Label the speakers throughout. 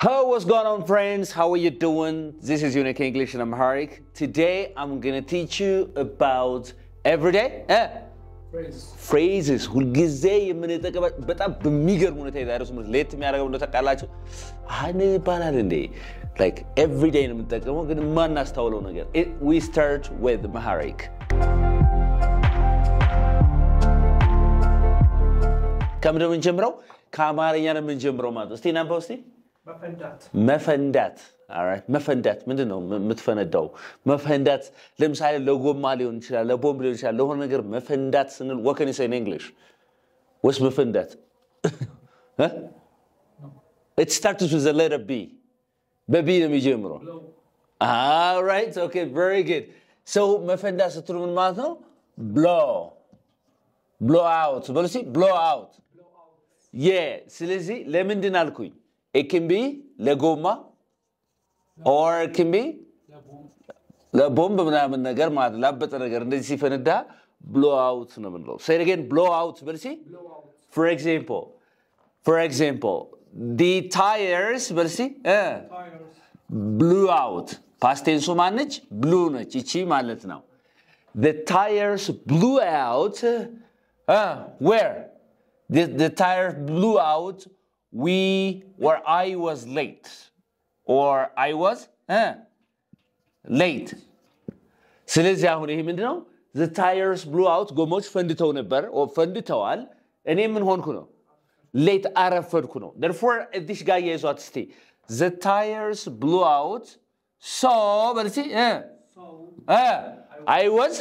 Speaker 1: Hello, what's going on, friends? How are you doing? This is Unique English and I'm Harik. Today, I'm gonna teach you about everyday eh? phrases. Phrases. Let me Like everyday, we start with Maharik. Come to the bro. Come to the gym, bro. Stay in the መፈንዳት መፈንዳት ምንድን ነው የምትፈነዳው? መፈንዳት ለምሳሌ ለጎማ ሊሆን ይችላል፣ ለቦምብ ሊሆን ይችላል፣ ለሆነ ነገር መፈንዳት ስንል ወከን ሰን እንግሊሽ ወስ መፈንዳት ስታርትስ ዘ ሌተር ቢ በቢ ነው የሚጀምረው። ኦራይት ኦኬ ቨሪ ጉድ። ሰው መፈንዳት ስትሉ ምን ማለት ነው? ብሎ ብሎ አውት በሉ። ብሎ አውት ስለዚህ ለምንድን አልኩኝ It can be ለጎማ or it can be ለቦምብ ምናምን ነገር ማለት ላበጠ ነገር እንደዚህ ሲፈነዳ ብሎ አውት ነው የምንለው። ሴይ አጌን ብሎ አውት በል ፎር ኤግዛምፕል ፎር ኤግዛምፕል ዲ ታየርስ በል ብሉ አውት ፓስት ማነች? ብሉ ነች። ይቺ ማለት ነው። ዘ ታየርስ ብሉ አውት ዌር ዘ ብሉ አውት we were I was late or I was late ስለዚህ አሁን ይሄ ምንድነው the tires blew out ጎሞች ፈንድተው ነበር ፈንድተዋል እኔ ምን ሆንኩ ነው ሌት አረፈድኩ ነው therefore እዚህ ጋር የይዟት እስቲ the tires blew out so በልሲ I was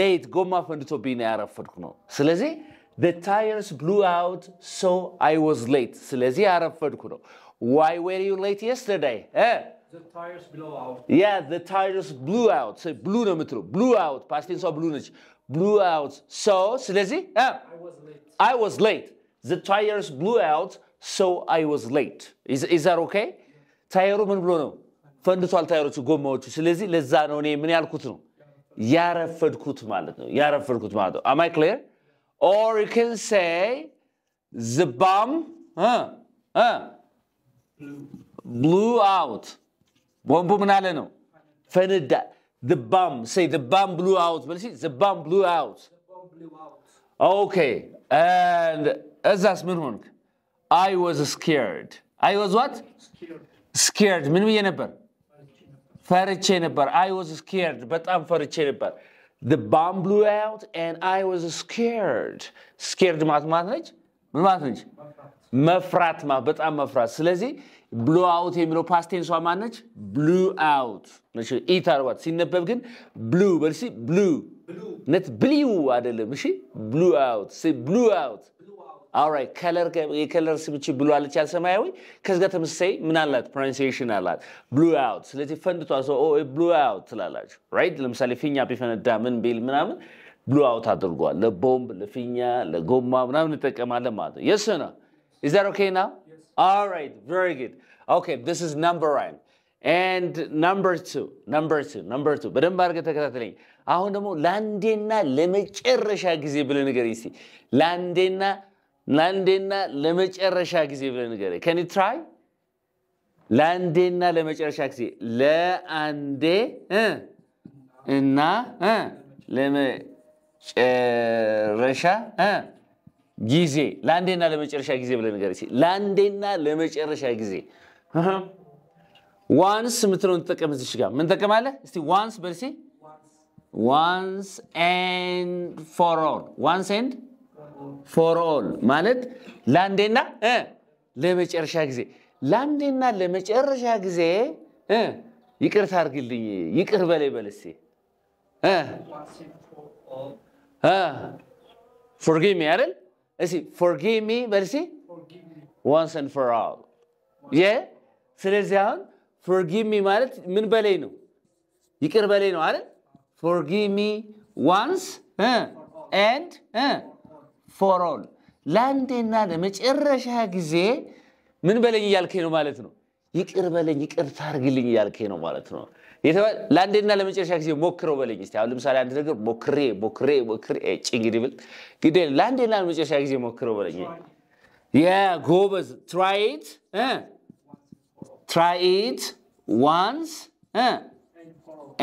Speaker 1: late ጎማ ፈንድቶብኝ ነው ያረፈድኩ ነው ስለዚህ the tires blew out, so I was late. ስለዚህ አረፈድኩ ነው። Why were you late yesterday? Eh? The tires blew out. Yeah, the tires blew out. ብሉ ነው የምትለው። blew out. ፓስት ቴንሷ ብሉ ነች። blew out. So ስለዚህ eh? I was late. I was late. The tires blew out, so I was late. Is, is that okay? ታየሩ ምን ብሎ ነው? ፈንድቷል ታየሮቹ ጎማዎቹ። ስለዚህ ለዛ ነው እኔ ምን ያልኩት ነው ያረፈድኩት ማለት ነው። ያረፈድኩት ማለት ነው። Am I clear? Or you can say the bomb huh, huh, blew out. the bomb say the bomb blew out see the bomb blew out okay and as من هناك I was scared I was what scared Scared. وين نبر ፈርቼ ነበር I was scared a ፈርቼ ነበር the bomb blew out and I was scared. ስኬርድ ማለት ማለት ነች ምን ማለት ነች? መፍራት ማለት በጣም መፍራት። ስለዚህ ብሉ አውት የሚለው ፓስቴንሷ ማን ነች? ብሉ አውት ነች። ኢት አርባት ሲነበብ ግን ብሉ በልሲ ብሉ ነት ብሊው አይደለም። እሺ ብሉ አውት ብሉ አውት ኦራይት ከለር የከለር ስብች ብሉ አለች ያልሰማያዊ ከዚ ጋር ተመሳሳይ ምን አላት ፕሮናንሲዬሽን አላት ብሉ አውት ስለዚህ ፈንድቷ ሰው ብሉ አውት ትላላችሁ ራይት ለምሳሌ ፊኛ ቢፈነዳ ምን ቢል ምናምን ብሉ አውት አድርጓል ለቦምብ ለፊኛ ለጎማ ምናምን እንጠቀማለን ማለት ነው የስ ነ ኢዝ ኦኬ ና ኦራይት ቨሪ ጉድ ኦኬ ስ ኢዝ ነምበር ዋን ንድ ነምበር ቱ ነምበር ቱ ነምበር ቱ በደንብ አድርገህ ተከታተለኝ አሁን ደግሞ ለአንዴና ለመጨረሻ ጊዜ ብለ ነገር ይስ ለአንዴና ለአንዴና ለመጨረሻ ጊዜ ብለህ ንገረኝ። ከኒ ትራይ ለአንዴና ለመጨረሻ ጊዜ ለአንዴ እና ለመጨረሻ ጊዜ ለአንዴና ለመጨረሻ ጊዜ ብለህ ንገረኝ። ለአንዴና ለመጨረሻ ጊዜ ዋንስ የምትለውን ትጠቀም። እዚች ጋር ምን ትጠቀማለህ? እስቲ ዋንስ በልሴ ዋንስ ኤንድ ፎር ኦል ዋንስ ኤንድ ፎር ኦል ማለት ለአንዴና ለመጨረሻ ጊዜ ለአንዴና ለመጨረሻ ጊዜ ይቅር ታርግልኝ ይቅር በላይ በለሴ ፎርጊሚ አይደል? እሺ ፎርጊሚ በልሴ ዋንስ ን ፎር የ ስለዚህ አሁን ፎርጊሚ ማለት ምን በላይ ነው? ይቅር በላይ ነው አይደል? ፎርጊሚ ዋንስ ኤንድ ፎሮል ለአንዴና ለመጨረሻ ጊዜ ምን በለኝ እያልከኝ ነው ማለት ነው። ይቅር በለኝ ይቅር ታርግልኝ እያልከኝ ነው ማለት ነው። ለአንዴና ለመጨረሻ ጊዜ ሞክረው በለኝ እስኪ። አሁን ለምሳሌ አንድ ነገር ሞክሬ ሞክሬ ሞክሬ ጭንግድ እንግዲህ ብል ግዴ ለአንዴና ለመጨረሻ ጊዜ ሞክረው በለኝ። ያ ጎበዝ ትራይት ትራይት ዋንስ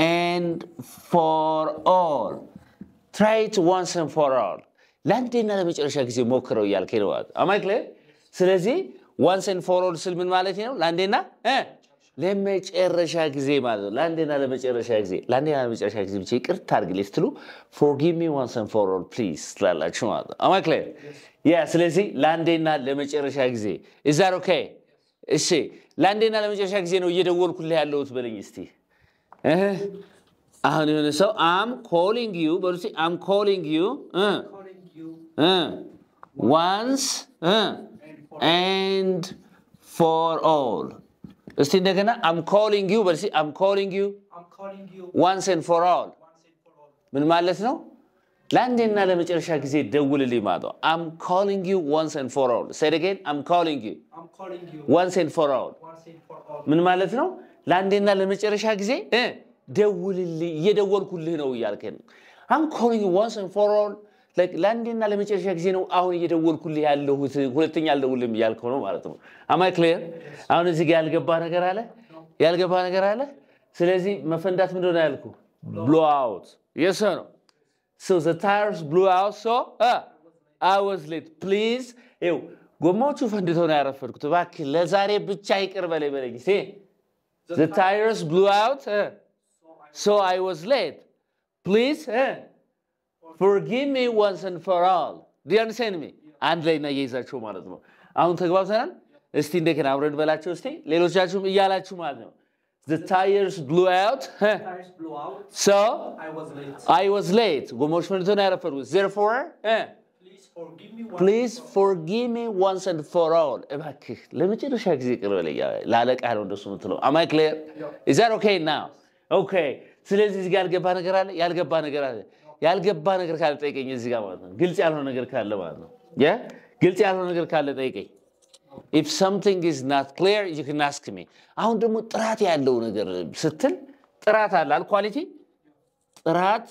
Speaker 1: ኤንድ ፎር ኦል ትራይት ዋንስ ኤንድ ፎር ኦል ለአንዴና ለመጨረሻ ጊዜ ሞክረው እያልከኝ ነው አማይክለ ስለዚህ ዋንስ ኤንድ ፎር ኦል ስል ምን ማለት ነው? ለአንዴና ለመጨረሻ ጊዜ ማለት ነው። ለአንዴና ለመጨረሻ ጊዜ ለአንዴና ለመጨረሻ ጊዜ ብቻ ይቅርታ አድርግልኝ ስትሉ ፎርጊቭ ሚ ዋንስ ኤንድ ፎር ኦል ፕሊዝ ትላላችሁ ማለት ነው። አማይ ያ። ስለዚህ ለአንዴና ለመጨረሻ ጊዜ እዛር ኦኬ። እሺ ለአንዴና ለመጨረሻ ጊዜ ነው እየደወልኩልህ ያለሁት በለኝ እስቲ አሁን የሆነ ሰው አም ኮሊንግ ዩ በሉ አም ኮሊንግ ዩ ዋንስ ኤንድ ፎር ኦል። እስቲ እንደገና አም ኮሊንግ ዩ በል። አም ኮሊንግ ዩ ዋንስ ኤንድ ፎር ኦል ምን ማለት ነው? ለአንዴና ለመጨረሻ ጊዜ ደውልልኝ ማለት ነው። አም ኮሊንግ ዩ ዋንስ ኤንድ ፎር ኦል። ሴድ አጌን አም ኮሊንግ ዩ ዋንስ ኤንድ ፎር ኦል። ምን ማለት ነው? ለአንዴና ለመጨረሻ ጊዜ ደውልልኝ፣ እየደወልኩልህ ነው እያልከን አም ኮሊንግ ዩ ዋንስ ኤንድ ፎር ኦል ለአንዴና ለመጨረሻ ጊዜ ነው አሁን እየደወልኩልህ ያለሁት፣ ሁለተኛ አልደውልም እያልከው ነው ማለት ነው። አማይ ክሊር። አሁን እዚህ ጋር ያልገባ ነገር አለ፣ ያልገባ ነገር አለ። ስለዚህ መፈንዳት ምንደሆነ ያልኩ ብሎ አውት የሰ ነው so the tires blew out so uh, I was ጎማዎቹ ፈንድተው ነው ያረፈድኩት እባክህ ለዛሬ ብቻ ይቅር በላይ በለ ጊዜ ታርስ tires blew out uh, so I was ፎርጊቭ ሚ ዋንስ ን ፎር all do ሚ አንድ ላይ እናያይዛቸው ማለት ነው አሁን ተግባብተናል እስቲ እንደገና አብረን በላቸው እስቲ ሌሎቻችሁም እያላችሁ ማለት ነው The tires blew out. The tires blew out. So I was late. ፕሊዝ ፎርጊቭ ሚ ዋንስ አንድ ፎር ኦል እባክህ ለመጨረሻ ጊዜ ቅርብ ላይ ላለቃ ነው እንደሱ ምትለው አማይ ክሊር ኢዝ ኦኬ ናው ኦኬ ስለዚህ እዚህ ጋር ያልገባ ነገር አለ ያልገባ ነገር አለ ያልገባ ነገር ካለ ጠይቀኝ። እዚህ ጋር ማለት ነው ግልጽ ያልሆነ ነገር ካለ ማለት ነው። ግልጽ ያልሆነ ነገር ካለ ጠይቀኝ። ኢፍ ሰምቲንግ ኢዝ ናት ክሊር ዩ ካን አስክ ሚ። አሁን ደግሞ ጥራት ያለው ነገር ስትል ጥራት አለ አል ኳሊቲ ጥራት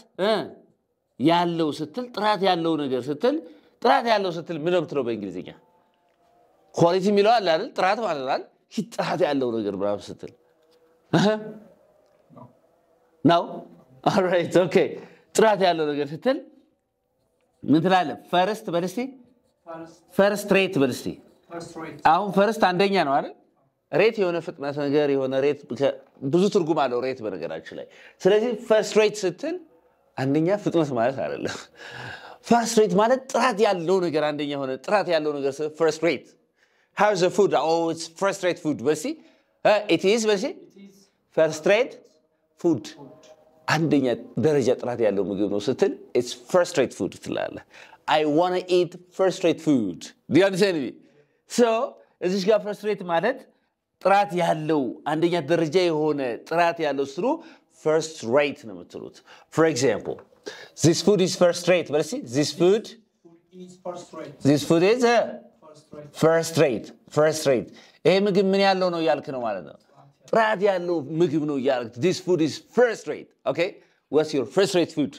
Speaker 1: ያለው ስትል ጥራት ያለው ነገር ስትል ጥራት ያለው ስትል ምን ምትለው በእንግሊዝኛ ኳሊቲ የሚለው አለ አይደል? ጥራት ማለት አይደል? ይህ ጥራት ያለው ነገር ምናምን ስትል ነው። ኦልራይት ኦኬ ጥራት ያለው ነገር ስትል ምን ትላለህ? ፈርስት በል እስኪ ፈርስት ሬት በል እስኪ። አሁን ፈርስት አንደኛ ነው አይደል? ሬት የሆነ ፍጥነት ነገር የሆነ ሬት ብዙ ትርጉም አለው ሬት በነገራችን ላይ። ስለዚህ ፈርስት ሬት ስትል አንደኛ ፍጥነት ማለት አይደለም። ፈርስት ሬት ማለት ጥራት ያለው ነገር አንደኛ የሆነ ጥራት ያለው ነገር ፈርስት ሬት ሃው ዘ ፉድ ኦ ኢትስ ፈርስት ሬት ፉድ በል እስኪ ኢት ኢዝ በል እስኪ ፈርስት ሬት ፉድ አንደኛ ደረጃ ጥራት ያለው ምግብ ነው ስትል ኢትስ ፈርስት ሬት ፉድ ትላለህ። አይ ኢት ፈርስት ሬት ፉድ ሶ እዚች ጋር ፈርስት ሬት ማለት ጥራት ያለው አንደኛ ደረጃ የሆነ ጥራት ያለው ስሩ ፈርስት ሬት ነው የምትሉት። ፎር ኤግዛምፕል ዚስ ፉድ ኢዝ ፈርስት ሬት ዚስ ፉድ ዚስ ፉድ ኢዝ ፈርስት ሬት ፈርስት ሬት ይሄ ምግብ ምን ያለው ነው እያልክ ነው ማለት ነው። ራት ያለው ምግብ ነው እያደረግ ዲስ ፉድ ኢዝ ፈርስት ሬት ኦኬ ዋስ ዮር ፈርስት ሬት ፉድ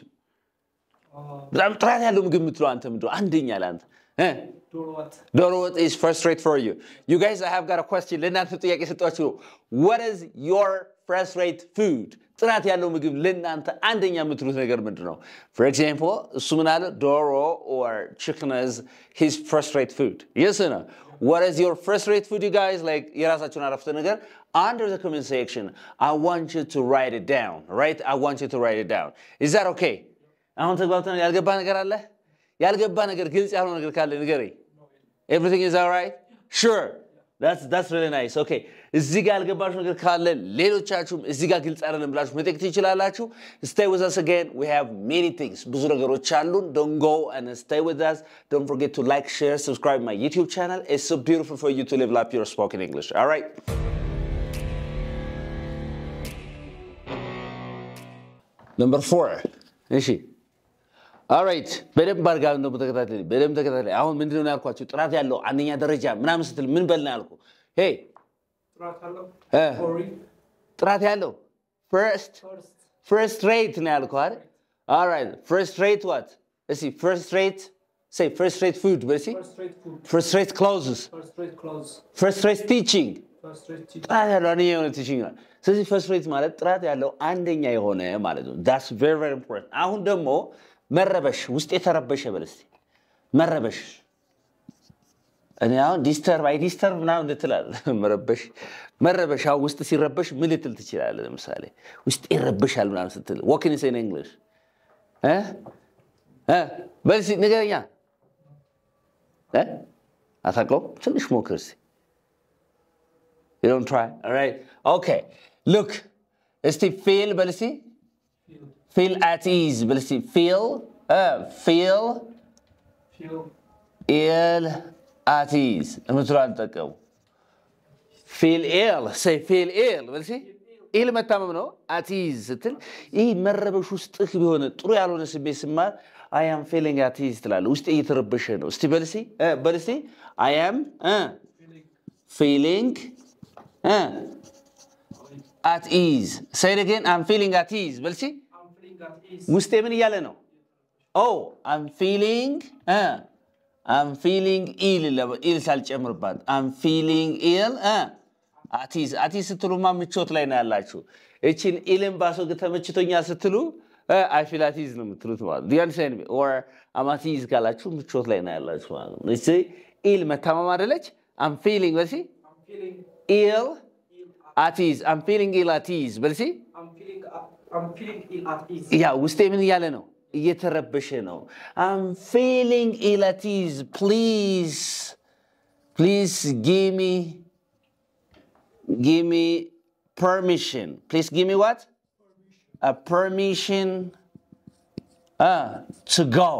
Speaker 1: በጣም ጥራት ያለው ምግብ የምትለው አንተ ምንድነው አንደኛ ለአንተ ዶሮ ወጥ ኢዝ ፈርስት ሬት ፎር ዩ ዩ ጋይስ አይ ሃቭ ጋር ኮስችን ለእናንተ ጥያቄ ሰጧችሁ ወት ኢዝ ዮር ፈርስት ሬት ፉድ ጥራት ያለው ምግብ ለእናንተ አንደኛ የምትሉት ነገር ምንድን ነው ፎር ኤግዛምፕል እሱ ምን አለ ዶሮ ኦር ችክነዝ ሂዝ ፈርስት ሬት ፉድ የስ ነው ወት ኢዝ ዮር ፈርስት ሬት ፉድ ዩ ጋይስ ላይክ የራሳችሁን አረፍተ ነገር under the comment section, I want you to write it down, right? I want you to write it down. Is that okay? አሁን ተግባብተን ያልገባ ነገር አለ? ያልገባ ነገር ግልጽ ያልሆነ ነገር ካለ ንገሪ። ኤቭሪቲንግ ኢዝ ኦልራይት? ሹር ዳትስ ዳትስ ሪሊ ናይስ ኦኬ። እዚህ ጋር ያልገባችሁ ነገር ካለ ሌሎቻችሁም እዚህ ጋር ግልጽ አይደለም ብላችሁ መጠየቅ ትችላላችሁ። ስቴይ ዊዝ አስ አገን ዊ ሃቭ ሜኒ ቲንግስ ብዙ ነገሮች አሉን። ዶንት ጎ አንድ ስቴይ ዊዝ አስ ዶንት ፎርጌት ቱ ላይክ ሼር ሰብስክራይብ ማይ ዩቲዩብ ቻናል ኢትስ ሶ ቢዩቲፉል ፎር ዩ ቱ ሌቭል አፕ ዩር ስፖክን ኢንግሊሽ ኦልራይት ለመርፉዕ እሺ ኦራይት በደንብ አርጋ ነው ተከታተል። በደንብ ተከታተል። አሁን ምንድን ነው ያልኳቸው? ጥራት ያለው አንደኛ ደረጃ ምናምን ስትል ምን በልና ያልኩ? ሄይ ጥራት ያለው ፈርስት ፈርስት ሬት ነው ያልኩ አይደል? ኦራይት ፈርስት ሬት ዋት እስኪ ፈርስት ሬት ሴይ ፈርስት ሬት ፉድ በሲ ፈርስት ሬት ክሎዝስ ፈርስት ሬት ቲቺንግ ጥራት ያለው አንደኛ የሆነ ቲቺንግ ነው። ስለዚህ ፈርስት ሬት ማለት ጥራት ያለው አንደኛ የሆነ ማለት ነው። ዳስ ቬሪ ቬሪ ኢምፖርታንት። አሁን ደግሞ መረበሽ፣ ውስጥ የተረበሸ በል መረበሽ። እኔ አሁን ዲስተርብ አይ ዲስተርብ ምናምን ልትላል መረበሽ መረበሽ። አሁን ውስጥ ሲረበሽ ምን ልትል ትችላለ? ለምሳሌ ውስጥ ይረበሻል ምናምን ስትል ወክን ሴን እንግሊሽ በል ንገረኛ። አታውቀውም? ትንሽ ሞክር እስኪ You don't try. All right. Okay. Look. እስቲ ፊል በል እስቲ ፊል አት ኢዝ በል እስቲ ፊል ፊል ኢል አት ኢዝ የምትሉ አልጠቀሙ ፊል ኢል ሰይ ፊል ኢል በል እስቲ ኢል መታመም ነው። አት ኢዝ ስትል ይህ መረበሽ ውስጥህ ቢሆን ጥሩ ያልሆነ ስሜት ስማር አይ አም ፊሊንግ አት ኢዝ ትላለህ። ውስጤ እየተረበሸ ነው። እስቲ በል እስቲ በል እስቲ አይ አም ፊሊንግ at ease say it again i'm feeling at ease በልሲ ውስጤ ምን እያለ ነው ኦ i'm feeling I'm feeling ill ኢል ሳልጨምርባት I'm feeling ill አቲዝ አቲዝ ስትሉማ ምቾት ላይ ነው ያላችሁ። እችን ኢልን ባሶግ ተመችቶኛ ስትሉ አይ ፊል አቲዝ ነው የምትሉት ማለት ነው። ዩንሳይን ኦር አማቲዝ ካላችሁ ምቾት ላይ ነው ያላችሁ ማለት ነው። ኢል መታመም አደለች። አም ፊሊንግ በሲ ill at ease. I'm feeling ill at ease በልሲ ያው ውስጤ ምን እያለ ነው? እየተረበሸ no? i I'm feeling ill at ease. Please, please give me, give me permission. Please give me what? A permission uh, to go,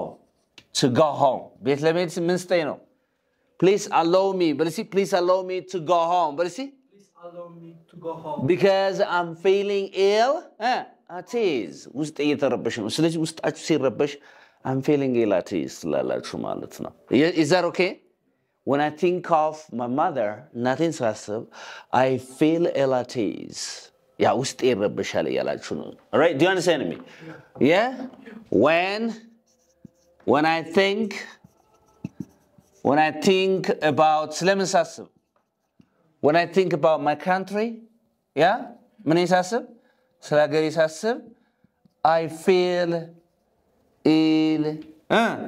Speaker 1: to go home. ቤት let me ስጠኝ ነው? Please allow me. But you see, please allow me to go home. But you see, please allow me to go home. Because I'm feeling ill. አቲዝ ውስጥ እየተረበሽ ነው። ስለዚህ ውስጣችሁ ሲረበሽ I'm feeling ill at ease ትላላችሁ ማለት ነው። Is that okay? When I think of my mother, nothing ሳስብ I feel ill at ease. ያ ውስጤ ይረበሻል እያላችሁ ነው። All right? Do you understand me? Yeah? When when I think when I think about Slemensasub, when I think about my country, yeah, Menisasub, Slagarisasub, I feel ill uh,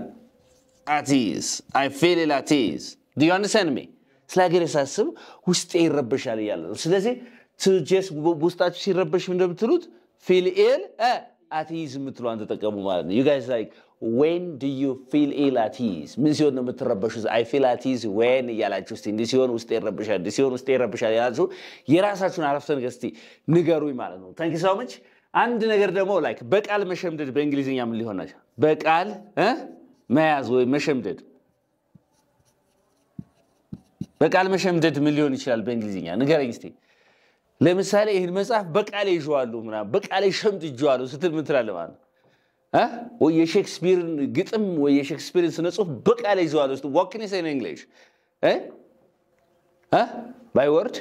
Speaker 1: at ease. I feel ill at ease. Do you understand me? Slagarisasub, who stay rubbishal yellow. So does it to just boostachi rubbish with the truth? Feel ill? Uh, eh? at ease, and you guys like. ዌን ዱ ዩ ፊል ኢል አት ኢዝ? ምን ሲሆን ነው የምትረበሹት? አይ ፊል አት ኢዝ ዌን እያላችሁ እስቲ እንዲህ ሲሆን ውስጥ ይረበሻል፣ እንዲህ ሲሆን ውስጥ ይረበሻል ያላችሁ የራሳችሁን አረፍተ ነገር እስቲ ንገሩኝ ማለት ነው። ታንክ ሰው ምች አንድ ነገር ደግሞ ላይክ በቃል መሸምደድ በእንግሊዝኛ ምን ሊሆን ናቸው? በቃል መያዝ ወይም መሸምደድ። በቃል መሸምደድ ምን ሊሆን ይችላል በእንግሊዝኛ ንገረኝ እስቲ። ለምሳሌ ይህን መጽሐፍ በቃል ይዤዋለሁ ምናምን በቃል ሸምድጄዋለሁ ስትል ምን ትላለህ ማለት ነው? ወይ የሼክስፒርን ግጥም ወይ የሼክስፒርን ስነ ጽሁፍ በቃል ይዘዋል ውስጥ ዋክን ሰን እንግሊሽ ባይ ወርድ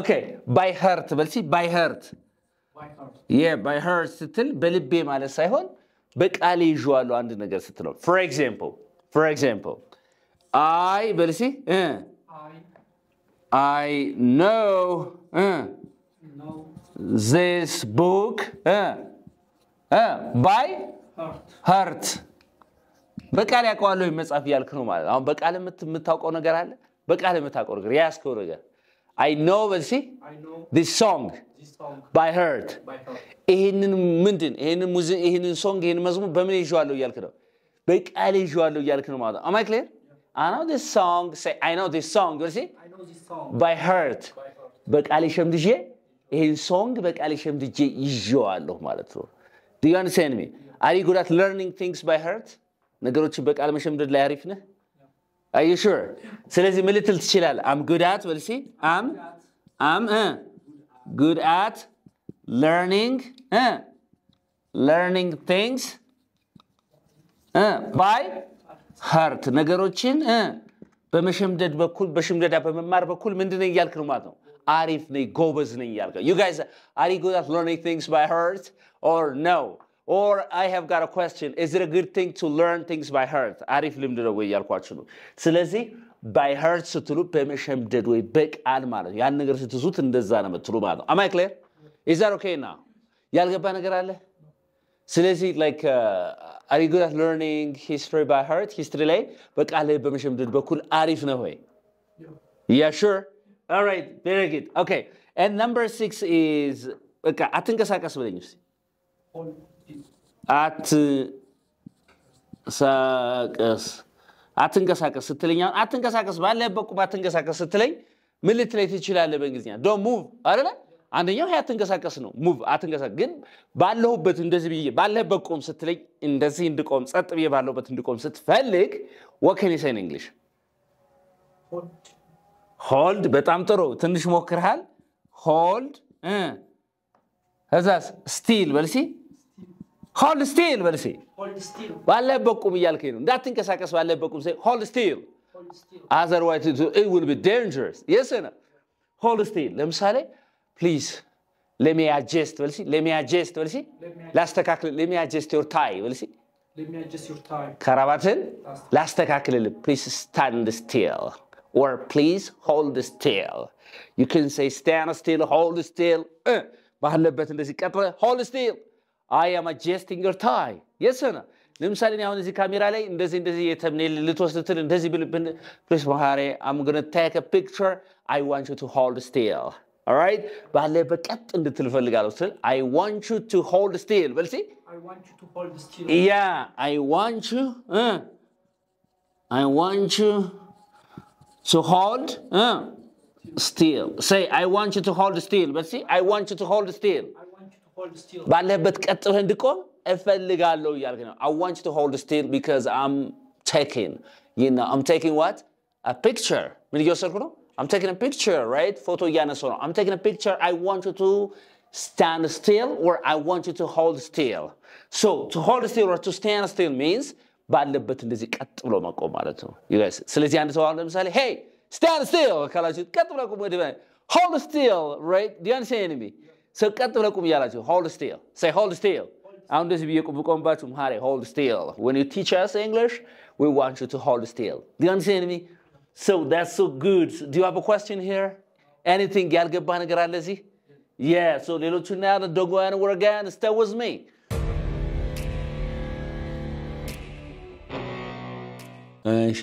Speaker 1: ኦኬ ባይ ሀርት በልሲ ባይ ሀርት ባይ ሀርት ስትል በልቤ ማለት ሳይሆን በቃሌ ይዋሉ አንድ ነገር ስትለው ፎር ኤግዛምፕል ፎር አይ በልሲ አይ ኖ this book uh, uh, by heart በቃል ያውቀዋለሁ መጽሐፍ እያልክ ነው ማለት አሁን በቃል የምታውቀው ነገር አለ በቃል የምታውቀው ነገር የያዝከው ነገር አይ ኖ በዚህ ዲስ ሶንግ ባይ ሄርት ይህንን ምንድን ይህንን ሶንግ ይህን መዝሙር በምን ይዤዋለሁ እያልክ ነው በቃል ይዤዋለሁ እያልክ ነው ማለት አማይ ክሌር አይ ዲስ ሶንግ አይ ኖ ዲስ ሶንግ በዚህ ባይ ሄርት በቃሌ ሸምድጄ ይህን ሶንግ በቃሌ ሸምድጄ ይዤዋለሁ ማለት ነው። ዲዩን ሴንሚ አሪ ጉዳት ለርኒንግ ቲንግስ ባይ ሀርት ነገሮችን በቃል መሸምደድ ላይ አሪፍ ነህ። አዩ ሹር። ስለዚህ ምልትል ትችላል። አም ጉድ በልሲ አም አም ጉድ አት ለርኒንግ ለርኒንግ ቲንግስ ባይ ሀርት ነገሮችን uh, በመሸምደድ በኩል በሽምደዳ በመማር በኩል ምንድን እያልክ ነው ማለት ነው arif nahi gobaz nahi yaar you guys are you good at learning things by heart or no or I have got a question. Is it a good thing to learn things by heart? አሪፍ ልምድ ነው ወይ ያልኳችሁ ነው። ስለዚህ ባይ ሀርት ስትሉ በመሸምደድ ወይ በቃል ማለት ነው። ያን ነገር ስትዙት እንደዛ ነው የምትሉ ማለት ነው። አማይ ክሌር ኢዝ ኦኬ ና ያልገባ ነገር አለ። ስለዚህ ላይክ አሪ ጉድ አት ለርኒንግ ሂስትሪ ባይ ሀርት ሂስትሪ ላይ በቃል ላይ በመሸምደድ በኩል አሪፍ ነው ወይ ያ ሹር All right, very good. Okay, and number six is በቃ አትንቀሳቀስ ብለኝ እስኪ አትንቀሳቀስ አትንቀሳቀስ ስትለኝ አሁን አትንቀሳቀስ ባለበት ቁም አትንቀሳቀስ ስትለኝ ምን ልትለኝ ትችላለህ? በእንግሊዝኛ ዶ ሙቭ አይደለ? አንደኛው ይሄ አትንቀሳቀስ ነው። ሙቭ አትንቀሳቀስ ግን ባለሁበት እንደዚህ ብዬ ባለህበት ቁም ስትለኝ እንደዚህ እንድቆም ጸጥ ብዬ ባለሁበት እንድቆም ስትፈልግ ወከኔ ሳይን እንግሊሽ ሆልድ በጣም ጥሩ ትንሽ ሞክርሃል ሆልድ እዛስ ስቲል በልሲ ሆልድ ስቲል በልሲ ባለበቁም ቁም እያልከኝ ነው እንዳትንቀሳቀስ ባለበት ቁም ሆልድ ስቲል አዘርዋይዝ ኢት ዊል ቢ ሆልድ ስቲል ለምሳሌ ፕሊዝ ሌሚ በልሲ ሌሚ በልሲ ላስተካክል ሌሚ ዮር ታይ በልሲ ከራባትን ላስተካክልል ፕሊዝ ስታንድ ስቲል or please hold still. You can say stand still, hold still. ባለበት እንደዚህ ቀጥ ሆል ስቲል አይ አም አጀስቲንግ ዮር ታይ የስ ነ ለምሳሌ አሁን እዚህ ካሜራ ላይ እንደዚህ እንደዚህ የተምኔል ልትወስድትል እንደዚህ ብልብን ፕሊስ ማሃሬ አም ጎነ ቴክ ፒክቸር አይ ዋንት ዩ ቱ ሆልድ ስቲል ኦራይት ባለበት ቀጥ እንድትል ፈልጋለሁ ስል አይ ዋንት ዩ ቱ ሆልድ ስቲል በልሲ ያ አይ ዋንት ዩ አይ ዋንት ዩ so hold uh, still. Say, I want you to hold still. But see, I want you to hold still. ባለህበት ቀጥብህ እንድቆም እፈልጋለሁ እያልክ ነው። I want you to hold still because I'm taking, you know, I'm taking what? A picture. I'm taking a picture, right? Photo i I'm taking a picture. I want you to stand still or I want you to hold still. So to hold still or to stand still means ባለበት እንደዚህ ቀጥ ብሎ መቆም ማለት ነው። ስለዚህ አንድ ሰው አሁን ለምሳሌ ሄይ ስታንድ ስቲል ካላችሁ ቀጥ ብለ ቁም፣ ሆልድ ስቲል ራይት ዲያንሴ ኤኒሚ ሰው ቀጥ ብለ ቁም እያላችሁ ሆልድ ስቲል ሰይ ሆልድ ስቲል አሁን እንደዚህ ብዬ ቁም ቆምባችሁ ማሬ ሆልድ ስቲል when you teach us English we want you to hold still do you understand me so that's so good do you have a question here anything ያልገባ ነገር አለ እዚህ yeah so ሌሎቹ እናያለን ደግሞ ያን ወርጋ ያን stay with me እሺ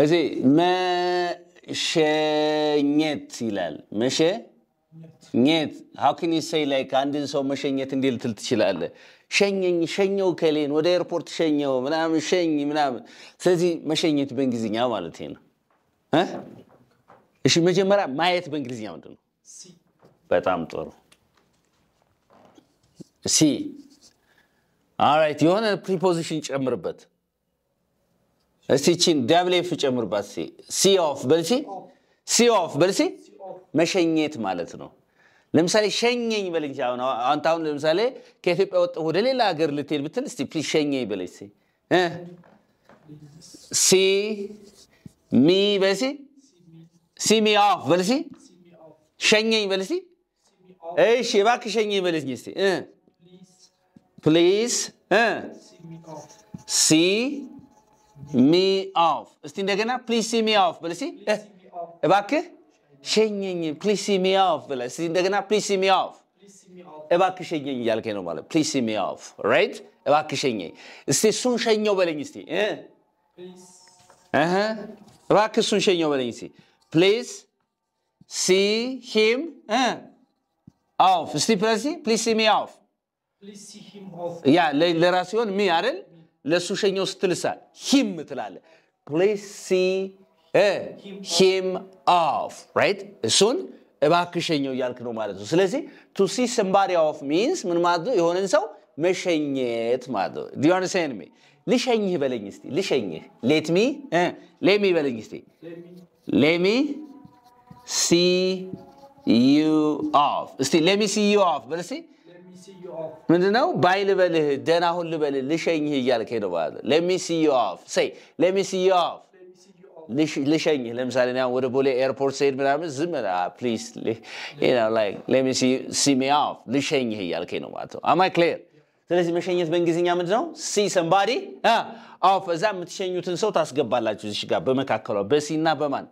Speaker 1: እዚ መሸኘት ይላል። መሸኘት ሃው ካን ዩ ሴይ ላይክ አንድን ሰው መሸኘት እንዲህ ልትል ትችላለህ። ሸኘኝ፣ ሸኘው ከሌን ወደ ኤርፖርት ሸኘው ምናምን፣ ሸኝ ምናምን። ስለዚህ መሸኘት በእንግሊዝኛ ማለት ነው። እሺ መጀመሪያ ማየት በእንግሊዝኛ ምንድን ነው? በጣም ጥሩ ሲ። አራይት የሆነ ፕሪፖዚሽን ጨምርበት እስቲ ቺን ዳብሌፍ ጨምርባት። ሲኦፍ በልሲ ሲኦፍ በልሲ መሸኘት ማለት ነው። ለምሳሌ ሸኘኝ በል እንጂ አንተ አሁን ለምሳሌ ከኢትዮጵያ ወጥተህ ወደ ሌላ ሀገር ልትሄድ ብትል እስቲ ፕሊዝ ሸኘኝ በል እስቲ ሲ ሚ በልሲ ሲሚ ኦፍ በልሲ ሸኘኝ በልሲ እሺ እባክህ ሸኘኝ በልኝ እስቲ ፕሊዝ ሲ me off. እስቲ እንደገና ፕሊዝ ሲ ሚ ኦፍ በል። እባክህ ሸኘኝ፣ ፕሊዝ ሲ ሚ ኦፍ በል። እስቲ እንደገና ፕሊዝ ሲ ሚ ኦፍ እባክህ ሸኘኝ እያልከኝ ነው ማለት ፕሊዝ ሲ ሚ ኦፍ ራይት። እባክህ ሸኘኝ። እስቲ እሱን ሸኘው በለኝ። እስቲ እባክህ እሱን ሸኘው በለኝ። እስቲ ፕሊዝ ሲ ሂም ኦፍ። እስቲ ፕሊዝ ሲ ሚ ኦፍ ያ ለራሱ ሲሆን ሚ አይደል ለእሱ ሸኘው ስትልሳል ሂም ትላለ ሂም ኦፍ ራይት እሱን እባክሸኘው እያልክ ነው ማለት ነው ስለዚህ ቱ ሲ ሰምባዲ ኦፍ ሚንስ ምን ማለት ነው የሆነን ሰው መሸኘት ማለት ነው ዲዮንሴን ልሸኝህ በለኝ ስ ልሸኝህ ሌትሚ ሌሚ በለኝ ስ ሌሚ ሲ ዩ ኦፍ እስቲ ሌሚ ሲ ዩ ኦፍ በል ምንድነው ባይ ልበልህ ደህና ሁን ልበልህ ልሸኝህ እያልከኝ ነው ማለት ነው። ሰይ ለሚስዩ ልሸኝህ። ለምሳሌ ወደ ቦሌ ኤርፖርት ስሄድ ምናምን ዝም ፕሊዝ ሲሚ ah, ልሸኝህ እያልከኝ ነው ማለት ነው። አማይ ክሌር ስለዚህ መሸኘት በእንግሊዝኛ ምንድን ነው? ሲ ሰምባዲ ኦፍ። እዛ የምትሸኙትን ሰው ታስገባላችሁ እዚህ ጋር በመካከሏ በሲ እና በማን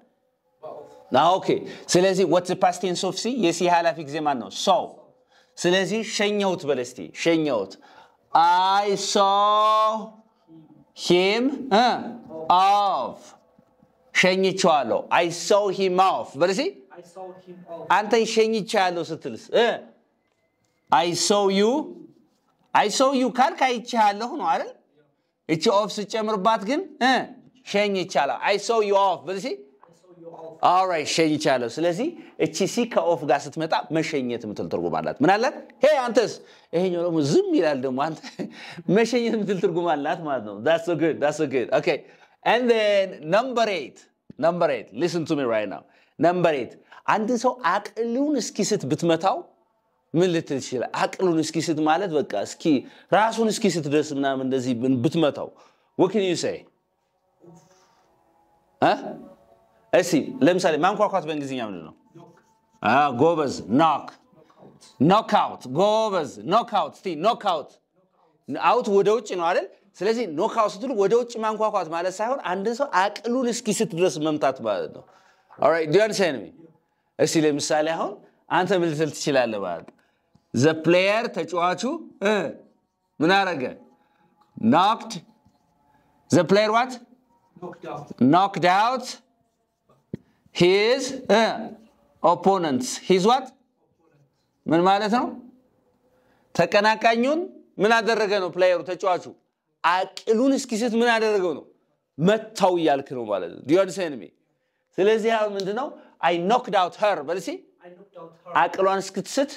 Speaker 1: ኦኬ። ah, ስለዚህ ወት ፓስቴንስ ኦፍ ሲ የሲ ኃላፊ ጊዜ ማን ነው? ሰው ስለዚህ ሸኘሁት በለስቲ እስቲ አይ ሶ ሂም ኦፍ ሸኝቼዋለሁ አይ ሶ ሂም ኦፍ በል እስቲ አንተን ሸኝቼዋለሁ ስትልስ አይ ሶ ዩ አይ ሶ ዩ ካልክ አይቼሃለሁ ነው አይደል እቺ ኦፍ ስጨምርባት ግን ሸኝቻለሁ አይ ሶ ዩ ኦፍ በል አውራይት ሸኝቻለሁ። ስለዚህ እቺ ሲ ከኦፍ ጋር ስትመጣ መሸኘት የምትል ትርጉም አላት። ምን አላት? ሄ አንተስ። ይሄኛው ደግሞ ዝም ይላል። ደግሞ አንተ መሸኘት የምትል ትርጉም አላት ማለት ነው። ዳትስ ነምበር ሊስን ቱ ሚ ራይት ናው ነምበር አንድ ሰው አቅሉን እስኪስት ብትመታው ምን ልትል ይችላል አቅሉን እስኪስት ማለት በቃ እስኪ ራሱን እስኪስት ደስ ምናምን እንደዚህ ብትመታው ወክን ዩ ሴይ እስቲ ለምሳሌ ማንኳኳት በእንግሊዝኛ ምንድን ነው? ጎበዝ ኖክ ኖክአውት። ጎበዝ ኖክአውት። እስቲ ኖክአውት አውት ወደ ውጭ ነው አይደል? ስለዚህ ኖክአውት ስትሉ ወደ ውጭ ማንኳኳት ማለት ሳይሆን አንድን ሰው አቅሉን እስኪ ድረስ መምታት ማለት ነው። ኦራይት ዲያን እስቲ ለምሳሌ አሁን አንተ ምልትል ልትል ትችላለህ ማለት ዘ ፕሌየር ተጫዋቹ ምን አረገ? ኖክድ ዘ ፕሌየር ዋት ኖክድ አውት ሂዝ ኦፖነንትስ ሂዝ ዋት ምን ማለት ነው? ተቀናቃኙን ምን አደረገ ነው? ፕሌየሩ ተጫዋቹ አቅሉን እስኪስት ምን አደረገው ነው? መታው እያልክ ነው ማለት ነው። ዲዮንሴን ሜ ስለዚህ ያው ምንድን ነው አይ ኖክድ አውት ሄር በል እስኪ አቅሏን እስክትስት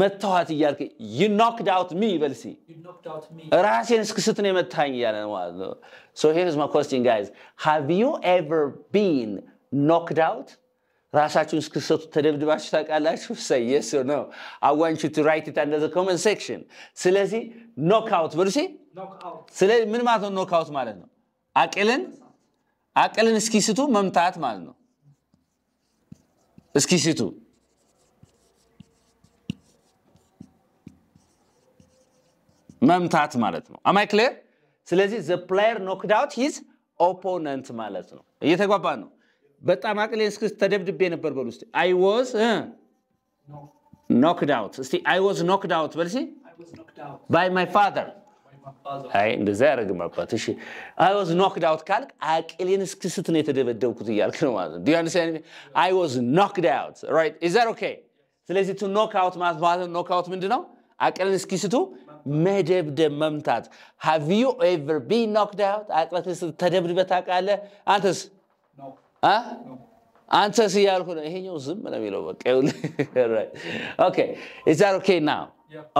Speaker 1: መታኋት እያልክ ዩ ኖክድ አውት ሚ በል እስኪ ራሴን እስክስት ነው የመታኝ እያለ ነው ማለት ነው። ሶ ሄር ኢዝ ማይ ኮስቲን ጋይዝ ሃቭ ዩ ኤቨር ቢን ኖክድ አውት ራሳችሁን እስክሰቱ ተደብድባችሁ ታውቃላችሁ? ሰየስ ነው አዋንቹ ቱ ራይት ኢት አንደር ኮመንት ሴክሽን። ስለዚህ ኖክአውት በሉ። ስለዚህ ምን ማለት ነው? ኖክአውት ማለት ነው አቅልን አቅልን እስኪስቱ መምታት ማለት ነው። እስኪስቱ መምታት ማለት ነው። አማይ ክሌር። ስለዚህ ዘ ፕላየር ኖክድ አውት ሂዝ ኦፖነንት ማለት ነው። እየተግባባ ነው። በጣም አቅሌን እስክስ ተደብድቤ ነበር በሉ እስቲ አይ ዋዝ ኖክድ አውት እስቲ አይ ዋዝ ኖክድ አውት በል ባይ ማይ ፋዘር አይ እንደዛ ያደረግም አባት እሺ አይ ዋዝ ኖክድ አውት ካልክ አቅሌን እስክስት ነው የተደበደብኩት እያልክ ነው ማለት ነው ዲያን አይ ዋዝ ኖክድ አውት ራይት ኢዝ ዛት ኦኬ ስለዚህ ቱ ኖክ አውት ማለት ማለት ኖክ አውት ምንድን ነው አቅልን እስኪስቱ መደብደብ መምታት ሃቭ ዩ ኤቨር ቢ ኖክድ አውት አቅለት ተደብድበህ ታውቃለህ አንተስ አንተ እያልኩ ነው። ይሄኛው ዝም ነው የሚለው። በቃ ኦኬ ኢዝ ኦኬ ናው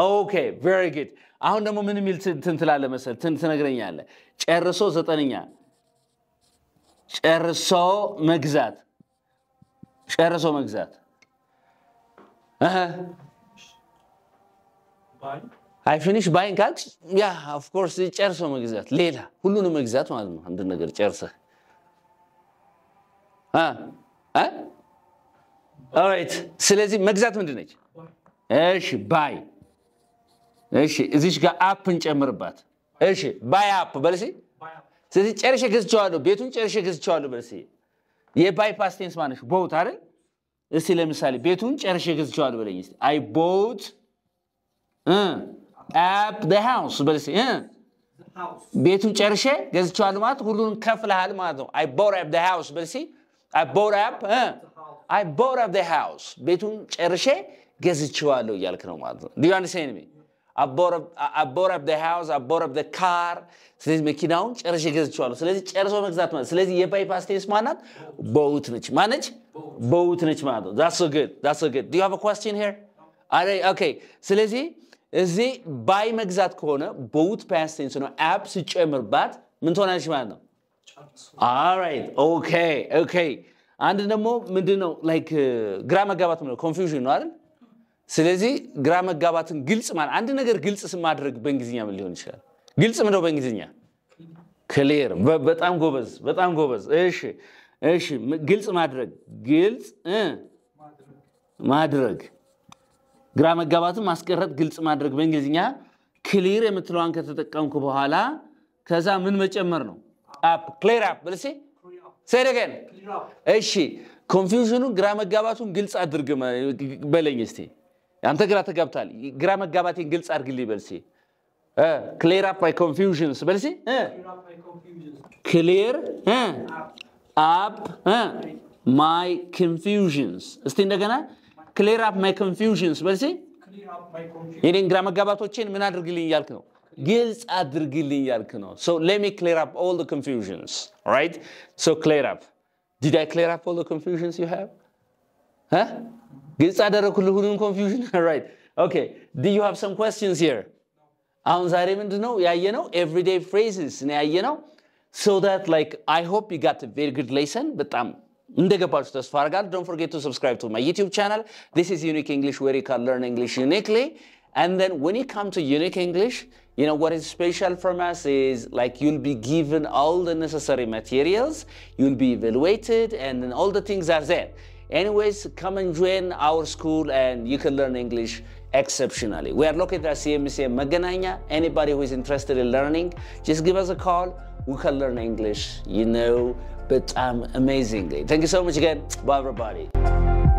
Speaker 1: ኦኬ ቬሪ ጉድ። አሁን ደግሞ ምን የሚል እንትን መሰል መሰለህ? ትነግረኛለህ። ጨርሶ ዘጠነኛ ጨርሶ መግዛት ጨርሶ መግዛት አይ ፊኒሽ ባይንግ ካልክ ያ ኦፍኮርስ ጨርሶ መግዛት ሌላ ሁሉንም መግዛት ማለት ነው። አንድ ነገር ጨርሰህ ኦራይት። ስለዚህ መግዛት ምንድን ነች? እሺ ባይ። እሺ እዚች ጋር አፕ እንጨምርባት። እሺ ባይ አፕ በለሲ። ስለዚህ ጨርሼ ገዝቼዋለሁ፣ ቤቱን ጨርሼ ገዝቼዋለሁ በለሲ። የባይፓስ ቴንስ ማለት ቦት አይደል? እስቲ ለምሳሌ ቤቱን ጨርሼ ገዝቼዋለሁ በለኝ አይ ቦት አፕ ዘ ሃውስ በለሲ። ቤቱን ጨርሼ ገዝቼዋለሁ ማለት ሁሉንም ከፍልሃል ማለት ነው። አይ ቦት አፕ ዘ ሃውስ በለሲ። I bought up I bought up the house ቤቱን ጨርሼ ገዝቼዋለሁ እያልክ ነው ማለት ነው። Do you understand me? I bought up I bought up the house, I bought up the car. ስለዚህ መኪናውን ጨርሼ ገዝቼዋለሁ። ስለዚህ ጨርሶ መግዛት ማለት ስለዚህ የባይፓስ ቴስ ማናት ቦት ነች ማነች ቦት ነች ማለት ነው። That's so good. That's so good. Do you have a question here? Okay. ስለዚህ እዚህ ባይ መግዛት ከሆነ ቦት ፓስቴንስ ነው አፕ ሲጨምርባት ምን ትሆናለች ማለት ነው አራይት ኦኬ ኦኬ። አንድ ደግሞ ምንድነው ነው ላይክ uh, ግራ መጋባት ነው ኮንፊውዥን ነው አይደል? ስለዚህ ግራ መጋባትን ግልጽ ማለት አንድ ነገር ግልጽ ስማድረግ በእንግሊዝኛ ምን ሊሆን ይችላል? ግልጽ ምንድነው በእንግሊዝኛ? ክሊር። በጣም ጎበዝ፣ በጣም ጎበዝ። እሺ፣ እሺ። ግልጽ ማድረግ ግልጽ ማድረግ ግራ መጋባትን ማስቀረት ግልጽ ማድረግ በእንግሊዝኛ ክሊር የምትለዋን ከተጠቀምኩ በኋላ ከዛ ምን መጨመር ነው አፕ ክሌር አፕ በል ሰይደገን እሺ ኮንፊውዥኑን ግራ መጋባቱን ግልጽ አድርግ በለኝ እስቲ አንተ ግራ ተጋብታል ግራ መጋባቴን ግልጽ አድርግልኝ በልሲ ክሌር አፕ ማይ ኮንፊውዥንስ በልሲ ክሌር አፕ ማይ ኮንፊውዥንስ እስቲ እንደገና ክሌር አፕ ማይ ኮንፊውዥንስ በልሲ የኔን ግራ መጋባቶቼን ምን አድርግልኝ እያልክ ነው ግልጽ አድርግልኝ ያልክ ነው ሶ ሌሚ ክሌር አፕ ኦል ደ ኮንፊውዥንስ ራይት ሶ ክሌር አፕ ዲድ አይ ክሌር አፕ ኦል ደ ኮንፊውዥንስ ዩ ሃቭ ግልጽ አደረግኩልህ ሁሉን ኮንፊውዥን ራይት ኦኬ ዲ ዩ ሃቭ ሰም ኩዌስችንስ ሂር አሁን ዛሬ ምንድን ነው ያየነው ኤቭሪዴይ ፍሬዝስ ነው ያየነው ሶ ዳት ላይክ አይ ሆፕ ዩ ጋት ቬሪ ጉድ ሌሰን በጣም እንደገባችሁ ተስፋ አርጋል ዶንት ፎርጌት ቱ ሰብስክራይብ ቱ ማይ ዩቲዩብ ቻናል ዲስ ኢዝ ዩኒክ እንግሊሽ ዌር ዩ ካን ለርን እንግሊሽ ዩኒክሊ and then when you come to Unique English, you know what is special from us is like you'll be given all the necessary materials, you'll be evaluated, and then all the things are there. Anyways, come and join our school and you can learn English exceptionally. We are located at CMC Maganaña. Anybody who is interested in learning, just give us a call. We can learn English, you know, but um, amazingly. Thank you so much again. Bye, everybody.